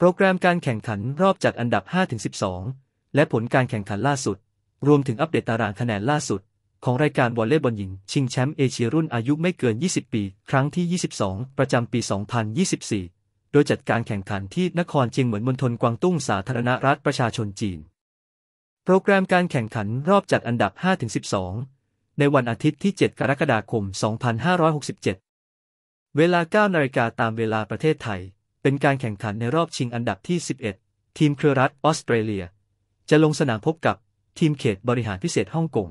โปรแกรมการแข่งขันรอบจัดอันดับ 5-12 และผลการแข่งขันล่าสุด รวมถึงอัปเดตตารางคะแนนล่าสุด ของรายการวอลเลย์บอลหญิงชิงแชมป์เอเชียรุ่นอายุไม่เกิน 20 ปี ครั้งที่ 22 ประจำปี 2024 โดยจัดการแข่งขันที่นครเชียงเหมือนมณฑลกวางตุ้งสาธารณรัฐประชาชนจีน โปรแกรมการแข่งขันรอบจัดอันดับ 5-12 ในวันอาทิตย์ที่ 7 กรกฎาคม 2567 เวลา9นาฬิกาตามเวลาประเทศไทยเป็นการแข่งขันในรอบชิงอันดับที่ 11 ทีมเครือรัฐ ออสเตรเลีย จะลงสนามพบกับทีมเขตบริหารพิเศษฮ่องกง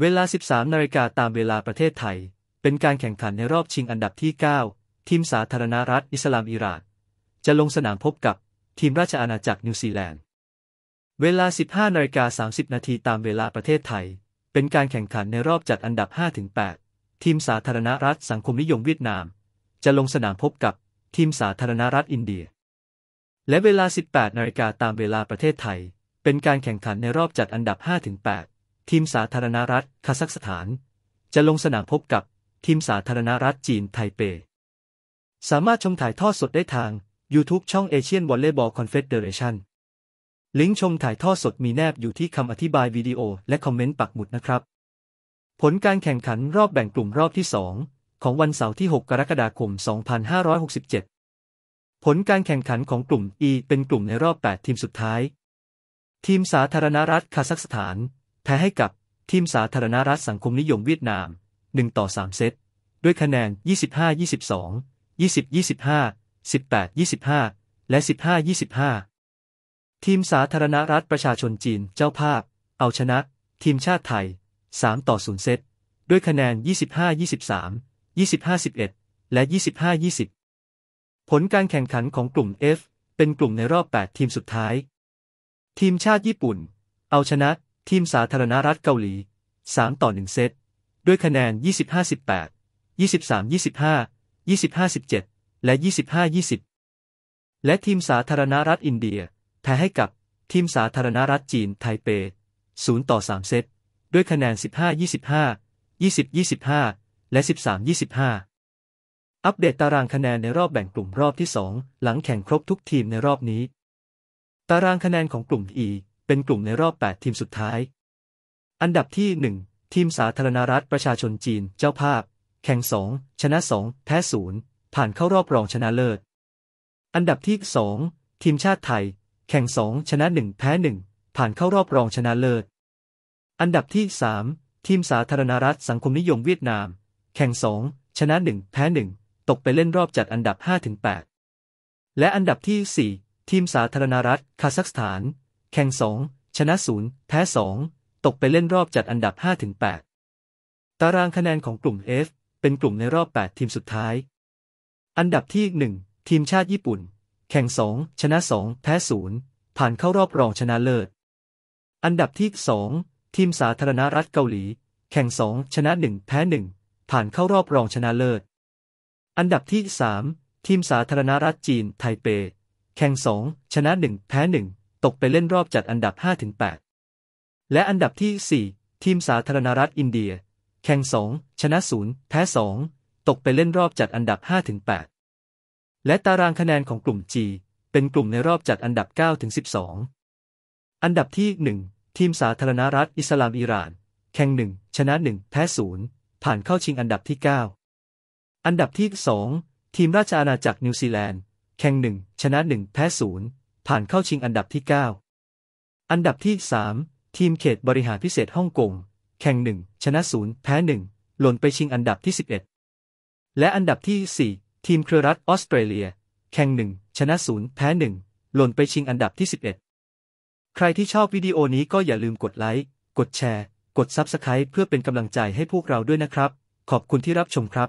เวลา 13นาฬิกาตามเวลาประเทศไทย เป็นการแข่งขันในรอบชิงอันดับที่ 9 ทีมสาธารณรัฐอิสลามอิรัานจะลงสนามพบกับ ทีมราชอาณาจักรนิวซีแลนด์เวลา 15นาฬิกา30นาทีตามเวลาประเทศไทย เป็นการแข่งขันในรอบจัดอันดับ 5-8 ทีมสาธารณรัฐสังคมนิยมเวียดนาม จะลงสนามพบกับทีมสาธารณรัฐอินเดีย และเวลา 18 นาฬิกาตามเวลาประเทศไทย เป็นการแข่งขันในรอบจัดอันดับ 5-8 ทีมสาธารณรัฐคาซัคสถาน จะลงสนามพบกับ ทีมสาธารณรัฐจีนไทเป สามารถชมถ่ายทอดสดได้ทาง YouTube ช่องเอเชียนวอลเลย์บอลคอนเฟดเดเรชันลิงก์ชมถ่ายทอดสดมีแนบอยู่ที่คำอธิบายวิดีโอ และคอมเมนต์ปักหมุดนะครับ ผลการแข่งขันรอบแบ่งกลุ่มรอบที่ 2ของวันเสาร์ที่ 6 กรกฎาคม 2567 ผลการแข่งขันของกลุ่ม E เป็นกลุ่มในรอบ 8 ทีมสุดท้าย ทีมสาธารณรัฐคาซัคสถานแพ้ให้กับทีมสาธารณรัฐสังคมนิยมเวียดนาม 1 ต่อ 3 เซต ด้วยคะแนน25 22 20 25 18 25 และ 15 25 ทีมสาธารณรัฐประชาชนจีนเจ้าภาพ เอาชนะ ทีมชาติไทย 3 ต่อ0เซตด้วยคะแนน25 23 25-11และ 25-20 ผลการแข่งขันของกลุ่ม F เป็นกลุ่มในรอบ 8 ทีมสุดท้าย ทีมชาติญี่ปุ่น เอาชนะทีมสาธารณรัฐเกาหลี3 ต่อ1เซตด้วยคะแนน 25-18 23-25 25-17และ 25-20 และทีมสาธารณรัฐอินเดียแพ้ให้กับ ทีมสาธารณรัฐจีนไทเป0ต่อ3 เซต ด้วยคะแนน 15-25 20-25และ 13-25 อัปเดตตารางคะแนนในรอบแบ่งกลุ่มรอบที่2หลังแข่งครบทุกทีมในรอบนี้ ตารางคะแนนของกลุ่ม E เป็นกลุ่มในรอบ 8 ทีมสุดท้าย อันดับที่ 1ทีมสาธารณรัฐประชาชนจีน เจ้าภาพ แข่ง2ชนะ2แพ้0ผ่านเข้ารอบรองชนะเลิศ อันดับที่2ทีมชาติไทย แข่ง2ชนะ1แพ้1ผ่านเข้ารอบรองชนะเลิศ อันดับที่3ทีมสาธารณรัฐสังคมนิยมเวียดนามแข่ง2ชนะ1แพ้1ตกไปเล่นรอบจัดอันดับ5-8 และอันดับที่4ทีมสาธารณรัฐ คาซัคสถาน แข่ง2ชนะ0แพ้2ตกไปเล่นรอบจัดอันดับ 5-8 ตารางคะแนนของกลุ่ม F เป็นกลุ่มในรอบ8ทีมสุดท้าย อันดับที่1ทีมชาติญี่ปุ่น แข่ง2ชนะ2แพ้0ผ่านเข้ารอบรองชนะเลิศ อันดับที่2ทีมสาธารณรัฐเกาหลี แข่ง2ชนะ1แพ้1ผ่านเข้ารอบรองชนะเลิศ อันดับที่3ทีมสาธารณรัฐจีน ไทเปแข่ง2ชนะ 1แพ้1 ตกไปเล่นรอบจัดอันดับ5-8และอันดับที่4ทีมสาธารณรัฐอินเดีย แข่ง2ชนะ0แพ้2ตกไปเล่นรอบจัดอันดับ5-8และตารางคะแนนของกลุ่ม G เป็นกลุ่มในรอบจัดอันดับ 9-12 อันดับที่ 1 ทีมสาธารณรัฐอิสลามอิหร่าน แข่ง1ชนะ 1 แพ้0ผ่านเข้าชิงอันดับที่ 9 อันดับที่ 2ทีมราชอาณาจักรนิวซีแลนด์ แข่ง1ชนะ1แพ้0ผ่านเข้าชิงอันดับที่ 9 อันดับที่ 3 ทีมเขตบริหารพิเศษฮ่องกง แข่ง1ชนะ0แพ้1หล่นไปชิงอันดับที่ 11 และอันดับที่ 4ทีมเครือรัฐออสเตรเลีย แข่ง1ชนะ0แพ้1หล่นไปชิงอันดับที่ 11 ใครที่ชอบวิดีโอนี้ก็อย่าลืมกดไลค์ กดแชร์กด Subscribe เพื่อเป็นกำลังใจให้พวกเราด้วยนะครับ ขอบคุณที่รับชมครับ